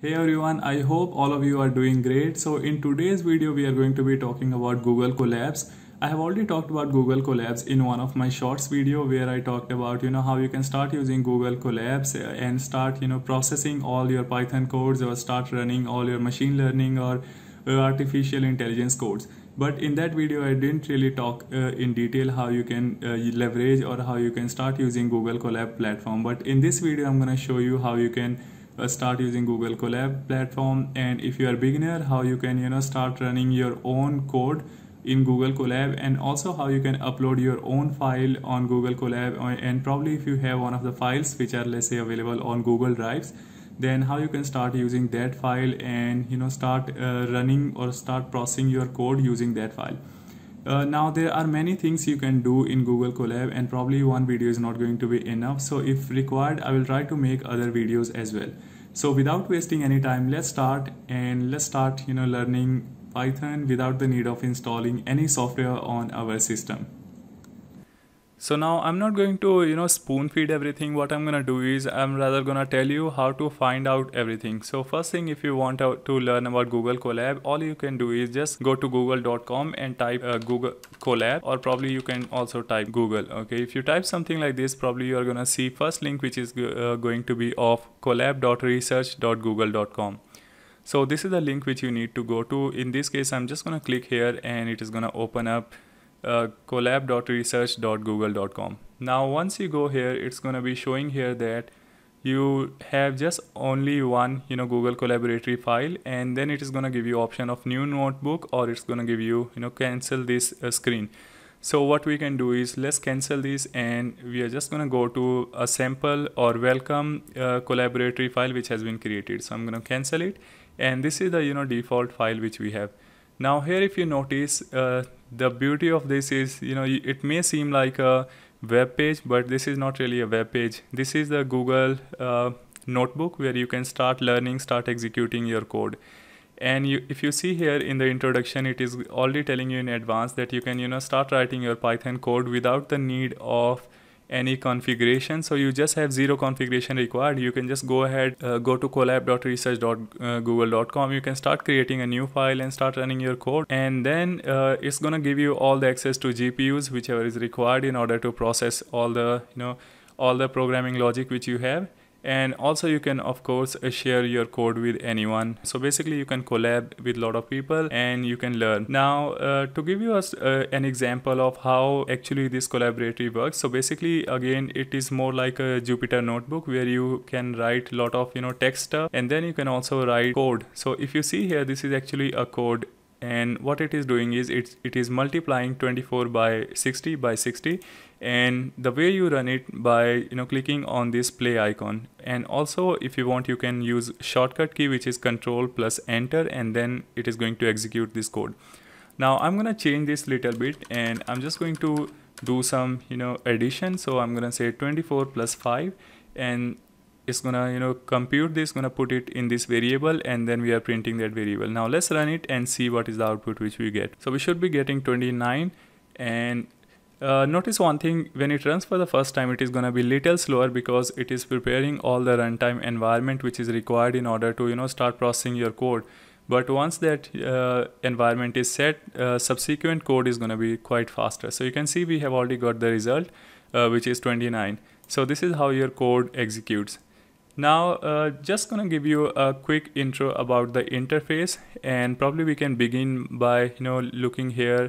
Hey everyone, I hope all of you are doing great. So in today's video, we are going to be talking about Google Collabs. I have already talked about Google Collabs in one of my shorts video where I talked about, you know, how you can start using Google Collabs and start, you know, processing all your Python codes or start running all your machine learning or uh, artificial intelligence codes but in that video i didn't really talk uh, in detail how you can uh, leverage or how you can start using google collab platform but in this video i'm going to show you how you can uh, start using google collab platform and if you are beginner how you can you know start running your own code in google collab and also how you can upload your own file on google collab uh, and probably if you have one of the files which are let's say available on google drives then how you can start using that file and you know start uh, running or start processing your code using that file uh, now there are many things you can do in google collab and probably one video is not going to be enough so if required i will try to make other videos as well so without wasting any time let's start and let's start you know learning python without the need of installing any software on our system so now I'm not going to, you know, spoon feed everything. What I'm going to do is I'm rather going to tell you how to find out everything. So first thing, if you want to learn about Google Colab, all you can do is just go to google.com and type uh, Google Colab or probably you can also type Google. Okay. If you type something like this, probably you are going to see first link, which is uh, going to be of collab.research.google.com. So this is the link which you need to go to. In this case, I'm just going to click here and it is going to open up uh, collab.research.google.com. Now, once you go here, it's going to be showing here that you have just only one, you know, Google Collaboratory file, and then it is going to give you option of new notebook, or it's going to give you, you know, cancel this uh, screen. So what we can do is let's cancel this and we are just going to go to a sample or welcome uh, collaboratory file which has been created. So I'm going to cancel it and this is the you know default file which we have now here if you notice uh, the beauty of this is you know it may seem like a web page but this is not really a web page this is the google uh, notebook where you can start learning start executing your code and you, if you see here in the introduction it is already telling you in advance that you can you know start writing your python code without the need of any configuration so you just have zero configuration required you can just go ahead uh, go to collab.research.google.com uh, you can start creating a new file and start running your code and then uh, it's going to give you all the access to gpus whichever is required in order to process all the you know all the programming logic which you have and also you can of course uh, share your code with anyone so basically you can collab with a lot of people and you can learn now uh, to give you a, uh, an example of how actually this collaboratory works so basically again it is more like a jupyter notebook where you can write a lot of you know text stuff and then you can also write code so if you see here this is actually a code and what it is doing is it's it is multiplying 24 by 60 by 60 and the way you run it by you know clicking on this play icon and also if you want you can use shortcut key which is control plus enter and then it is going to execute this code now i'm going to change this little bit and i'm just going to do some you know addition so i'm going to say 24 plus 5 and it's gonna you know compute this gonna put it in this variable and then we are printing that variable now let's run it and see what is the output which we get so we should be getting 29 and uh, notice one thing when it runs for the first time it is gonna be little slower because it is preparing all the runtime environment which is required in order to you know start processing your code but once that uh, environment is set uh, subsequent code is going to be quite faster so you can see we have already got the result uh, which is 29 so this is how your code executes now, uh, just gonna give you a quick intro about the interface and probably we can begin by, you know, looking here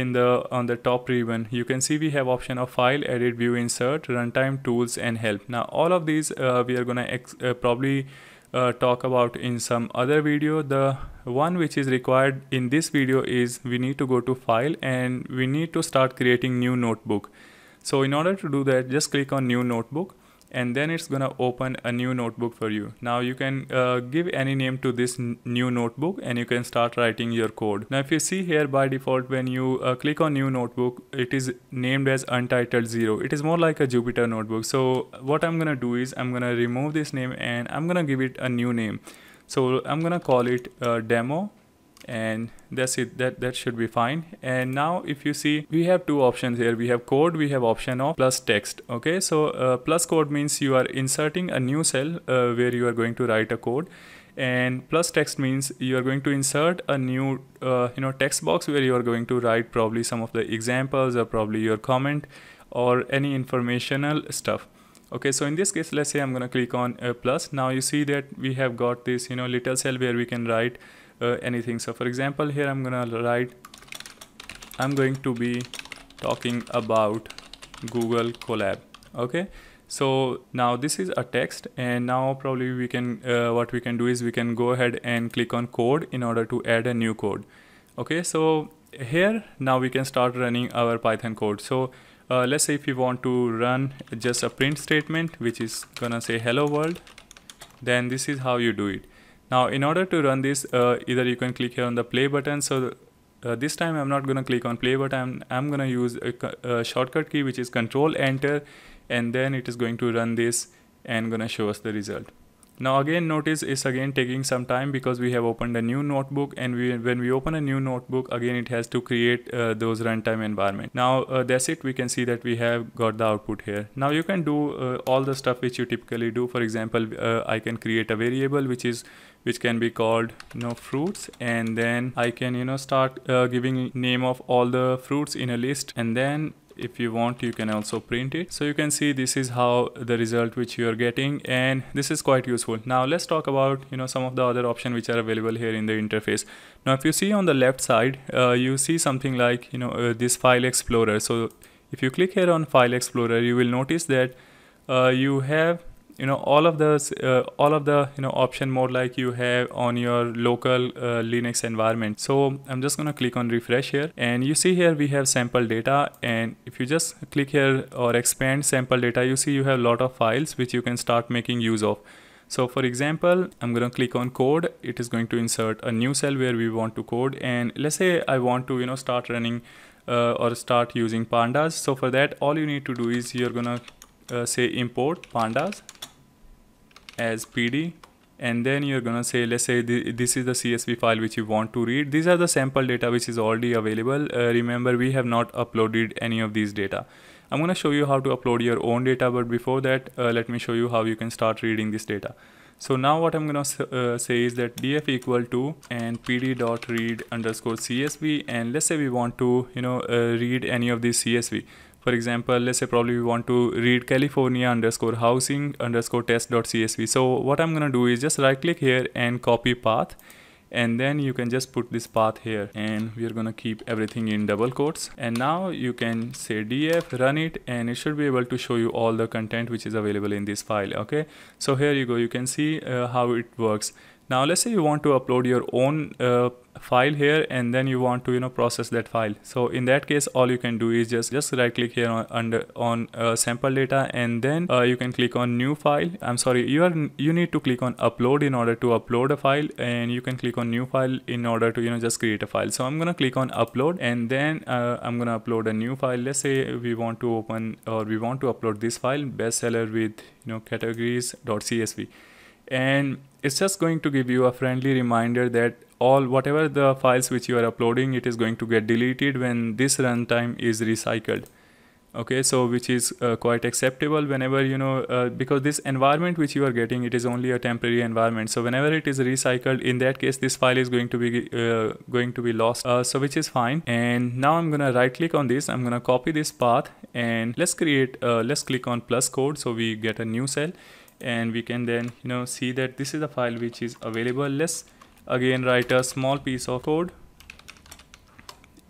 in the on the top ribbon you can see we have option of file edit view insert runtime tools and help now all of these uh, we are gonna uh, probably uh, talk about in some other video the one which is required in this video is we need to go to file and we need to start creating new notebook so in order to do that just click on new notebook and then it's gonna open a new notebook for you now you can uh, give any name to this new notebook and you can start writing your code now if you see here by default when you uh, click on new notebook it is named as untitled zero it is more like a jupyter notebook so what i'm gonna do is i'm gonna remove this name and i'm gonna give it a new name so i'm gonna call it uh, demo and that's it that that should be fine and now if you see we have two options here we have code we have option of plus text okay so uh, plus code means you are inserting a new cell uh, where you are going to write a code and plus text means you are going to insert a new uh, you know text box where you are going to write probably some of the examples or probably your comment or any informational stuff okay so in this case let's say i'm going to click on uh, plus now you see that we have got this you know little cell where we can write uh, anything so for example here I'm gonna write I'm going to be talking about Google Collab okay so now this is a text and now probably we can uh, what we can do is we can go ahead and click on code in order to add a new code okay so here now we can start running our python code so uh, let's say if you want to run just a print statement which is gonna say hello world then this is how you do it now in order to run this, uh, either you can click here on the play button. So uh, this time I'm not going to click on play, but I'm, I'm going to use a, a, shortcut key, which is control enter, and then it is going to run this and going to show us the result. Now again notice is again taking some time because we have opened a new notebook and we, when we open a new notebook again it has to create uh, those runtime environment. Now uh, that's it we can see that we have got the output here. Now you can do uh, all the stuff which you typically do for example uh, I can create a variable which is which can be called you know fruits and then I can you know start uh, giving name of all the fruits in a list and then if you want you can also print it so you can see this is how the result which you are getting and this is quite useful now let's talk about you know some of the other options which are available here in the interface now if you see on the left side uh, you see something like you know uh, this file explorer so if you click here on file explorer you will notice that uh, you have you know all of the uh, all of the you know option more like you have on your local uh, linux environment so i'm just going to click on refresh here and you see here we have sample data and if you just click here or expand sample data you see you have a lot of files which you can start making use of so for example, I'm going to click on code. It is going to insert a new cell where we want to code. And let's say I want to, you know, start running uh, or start using pandas. So for that, all you need to do is you're going to uh, say import pandas as pd and then you're gonna say let's say th this is the csv file which you want to read these are the sample data which is already available uh, remember we have not uploaded any of these data i'm gonna show you how to upload your own data but before that uh, let me show you how you can start reading this data so now what i'm gonna uh, say is that df equal to and pd dot read underscore csv and let's say we want to you know uh, read any of these csv for example, let's say probably we want to read California underscore housing underscore test dot CSV. So what I'm going to do is just right click here and copy path and then you can just put this path here and we are going to keep everything in double quotes and now you can say df run it and it should be able to show you all the content which is available in this file okay so here you go you can see uh, how it works now let's say you want to upload your own uh, file here and then you want to you know process that file. So in that case all you can do is just just right click here on under on uh, sample data and then uh, you can click on new file. I'm sorry you are you need to click on upload in order to upload a file and you can click on new file in order to you know just create a file. So I'm gonna click on upload and then uh, I'm gonna upload a new file. Let's say we want to open or we want to upload this file bestseller with you know categories.csv and it's just going to give you a friendly reminder that all whatever the files which you are uploading it is going to get deleted when this runtime is recycled okay so which is uh, quite acceptable whenever you know uh, because this environment which you are getting it is only a temporary environment so whenever it is recycled in that case this file is going to be uh, going to be lost uh, so which is fine and now i'm gonna right click on this i'm gonna copy this path and let's create uh, let's click on plus code so we get a new cell and we can then you know see that this is the file which is available let's again write a small piece of code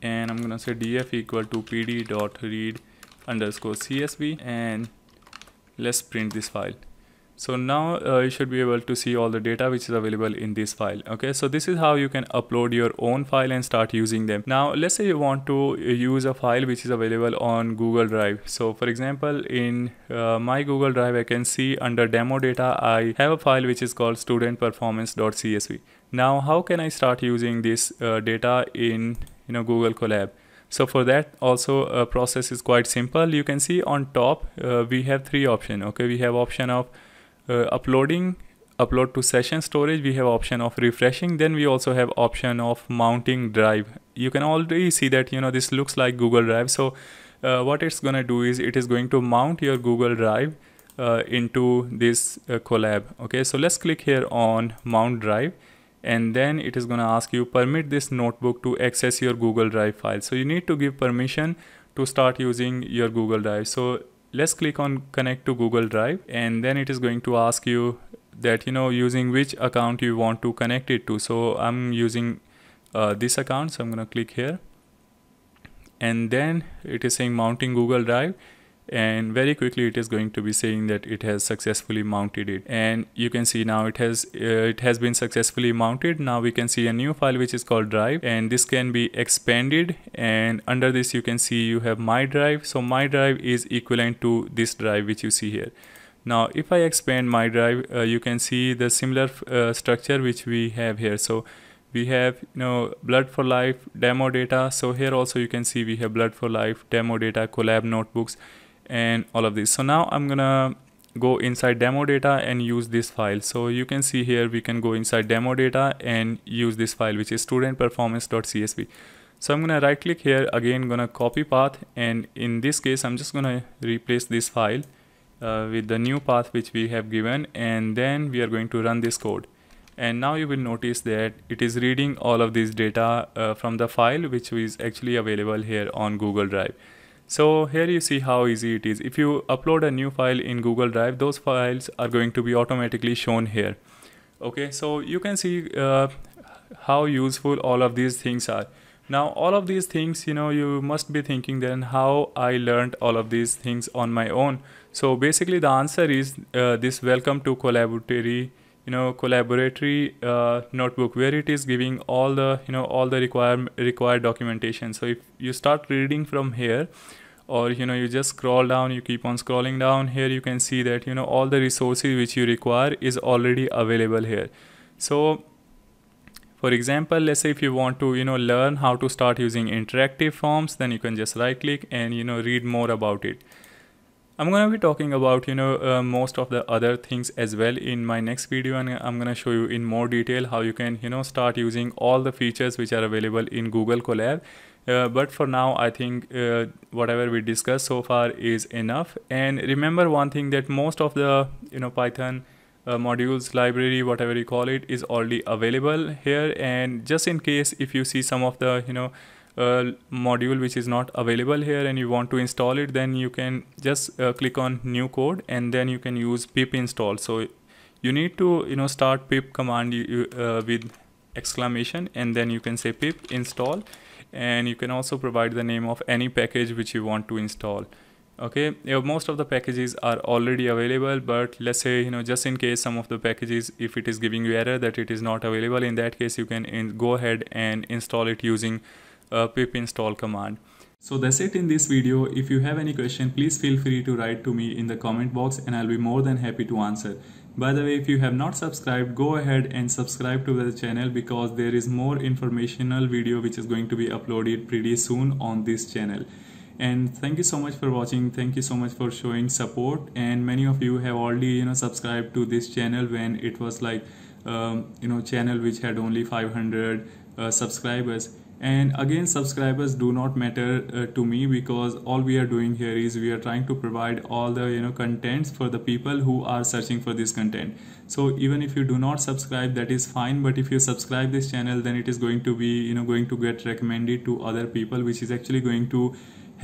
and I'm gonna say df equal to pd dot read underscore csv and let's print this file so now uh, you should be able to see all the data which is available in this file. Okay, so this is how you can upload your own file and start using them. Now, let's say you want to uh, use a file which is available on Google Drive. So for example, in uh, my Google Drive, I can see under demo data, I have a file which is called studentperformance.csv. Now, how can I start using this uh, data in you know Google Collab? So for that also a uh, process is quite simple. You can see on top, uh, we have three options. Okay, we have option of uh, uploading upload to session storage we have option of refreshing then we also have option of mounting drive you can already see that you know this looks like google drive so uh, what it's gonna do is it is going to mount your google drive uh, into this uh, collab okay so let's click here on mount drive and then it is gonna ask you permit this notebook to access your google drive file so you need to give permission to start using your google drive so let's click on connect to Google Drive and then it is going to ask you that you know using which account you want to connect it to so I'm using uh, this account so I'm gonna click here and then it is saying mounting Google Drive and very quickly it is going to be saying that it has successfully mounted it and you can see now it has uh, it has been successfully mounted now we can see a new file which is called drive and this can be expanded and under this you can see you have my drive so my drive is equivalent to this drive which you see here now if I expand my drive uh, you can see the similar uh, structure which we have here so we have you know blood for life demo data so here also you can see we have blood for life demo data collab notebooks and all of these so now i'm gonna go inside demo data and use this file so you can see here we can go inside demo data and use this file which is student so i'm gonna right click here again gonna copy path and in this case i'm just gonna replace this file uh, with the new path which we have given and then we are going to run this code and now you will notice that it is reading all of this data uh, from the file which is actually available here on Google Drive so here you see how easy it is. If you upload a new file in Google Drive, those files are going to be automatically shown here. Okay, so you can see uh, how useful all of these things are. Now all of these things, you know, you must be thinking then how I learned all of these things on my own. So basically the answer is uh, this welcome to collaboratory you know collaboratory uh, notebook where it is giving all the you know all the require required documentation so if you start reading from here or you know you just scroll down you keep on scrolling down here you can see that you know all the resources which you require is already available here so for example let's say if you want to you know learn how to start using interactive forms then you can just right click and you know read more about it I'm gonna be talking about you know uh, most of the other things as well in my next video and I'm gonna show you in more detail how you can you know start using all the features which are available in Google Colab uh, but for now I think uh, whatever we discussed so far is enough and remember one thing that most of the you know Python uh, modules library whatever you call it is already available here and just in case if you see some of the you know module which is not available here and you want to install it then you can just uh, click on new code and then you can use pip install so you need to you know start pip command you, uh, with exclamation and then you can say pip install and you can also provide the name of any package which you want to install okay you know, most of the packages are already available but let's say you know just in case some of the packages if it is giving you error that it is not available in that case you can go ahead and install it using uh, pip install command. So that's it in this video. If you have any question, please feel free to write to me in the comment box and I'll be more than happy to answer. By the way, if you have not subscribed, go ahead and subscribe to the channel because there is more informational video which is going to be uploaded pretty soon on this channel. And thank you so much for watching. Thank you so much for showing support. And many of you have already, you know, subscribed to this channel when it was like, um, you know, channel which had only 500 uh, subscribers and again subscribers do not matter uh, to me because all we are doing here is we are trying to provide all the you know contents for the people who are searching for this content so even if you do not subscribe that is fine but if you subscribe this channel then it is going to be you know going to get recommended to other people which is actually going to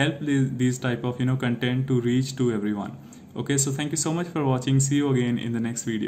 help these type of you know content to reach to everyone okay so thank you so much for watching see you again in the next video